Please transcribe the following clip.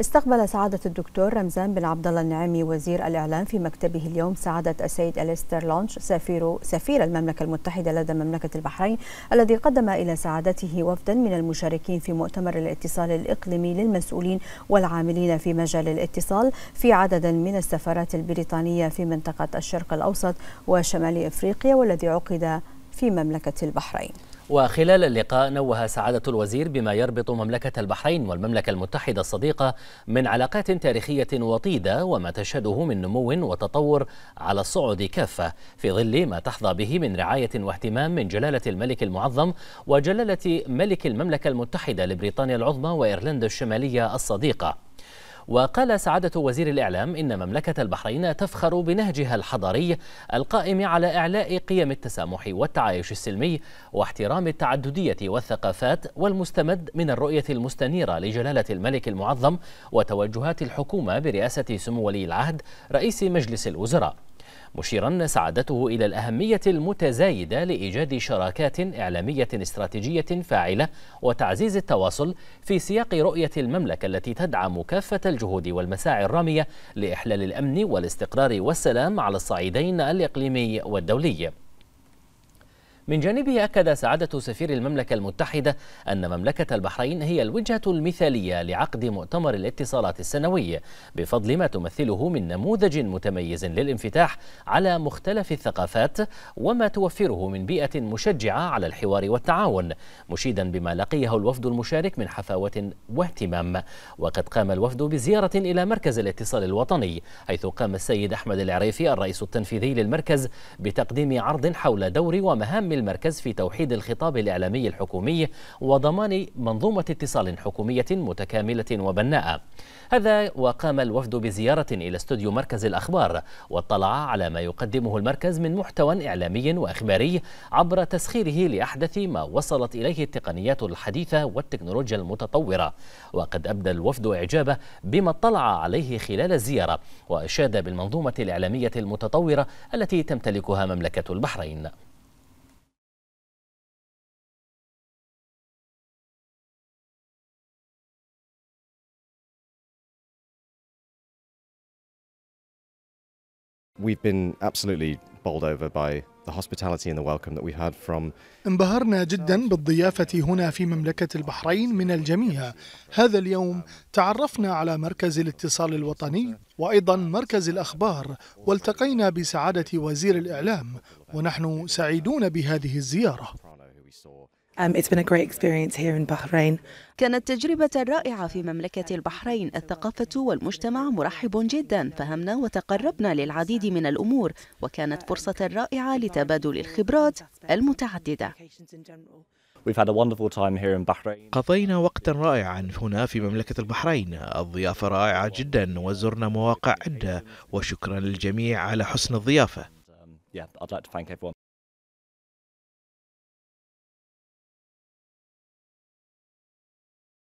استقبل سعادة الدكتور رمزان بن عبد الله النعيمي وزير الإعلام في مكتبه اليوم سعادة السيد أليستر لونش سفير سفير المملكة المتحدة لدى مملكة البحرين الذي قدم إلى سعادته وفدا من المشاركين في مؤتمر الاتصال الإقليمي للمسؤولين والعاملين في مجال الاتصال في عدد من السفارات البريطانية في منطقة الشرق الأوسط وشمال إفريقيا والذي عقد في مملكة البحرين وخلال اللقاء نوه سعادة الوزير بما يربط مملكة البحرين والمملكة المتحدة الصديقة من علاقات تاريخية وطيدة وما تشهده من نمو وتطور على الصعود كافة في ظل ما تحظى به من رعاية واهتمام من جلالة الملك المعظم وجلالة ملك المملكة المتحدة لبريطانيا العظمى وإيرلندا الشمالية الصديقة وقال سعادة وزير الإعلام إن مملكة البحرين تفخر بنهجها الحضاري القائم على إعلاء قيم التسامح والتعايش السلمي واحترام التعددية والثقافات والمستمد من الرؤية المستنيرة لجلالة الملك المعظم وتوجهات الحكومة برئاسة سمو ولي العهد رئيس مجلس الوزراء مشيرا سعادته إلى الأهمية المتزايدة لإيجاد شراكات إعلامية استراتيجية فاعلة وتعزيز التواصل في سياق رؤية المملكة التي تدعم كافة الجهود والمساعي الرامية لإحلال الأمن والاستقرار والسلام على الصعيدين الإقليمي والدولي من جانبه أكد سعادة سفير المملكة المتحدة أن مملكة البحرين هي الوجهة المثالية لعقد مؤتمر الاتصالات السنوي بفضل ما تمثله من نموذج متميز للانفتاح على مختلف الثقافات وما توفره من بيئة مشجعة على الحوار والتعاون مشيدا بما لقيه الوفد المشارك من حفاوة واهتمام وقد قام الوفد بزيارة إلى مركز الاتصال الوطني حيث قام السيد أحمد العريفي الرئيس التنفيذي للمركز بتقديم عرض حول دور ومهام المركز في توحيد الخطاب الإعلامي الحكومي وضمان منظومة اتصال حكومية متكاملة وبناءة هذا وقام الوفد بزيارة إلى استوديو مركز الأخبار واطلع على ما يقدمه المركز من محتوى إعلامي وإخباري عبر تسخيره لأحدث ما وصلت إليه التقنيات الحديثة والتكنولوجيا المتطورة وقد أبدى الوفد إعجابه بما اطلع عليه خلال الزيارة وأشاد بالمنظومة الإعلامية المتطورة التي تمتلكها مملكة البحرين We've been absolutely bowled over by the hospitality and the welcome that we had from انبهرنا جدا بالضيافة هنا في مملكة البحرين من الجميع هذا اليوم تعرفنا على مركز الاتصال الوطني وأيضا مركز الأخبار والتقينا بسعادة وزير الإعلام ونحن سعيدون بهذه الزيارة Um, كانت تجربة رائعة في مملكة البحرين الثقافة والمجتمع مرحب جدا فهمنا وتقربنا للعديد من الأمور وكانت فرصة رائعة لتبادل الخبرات المتعددة قضينا وقتا رائعا هنا في مملكة البحرين الضيافة رائعة جدا وزرنا مواقع عدة وشكرا للجميع على حسن الضيافة um,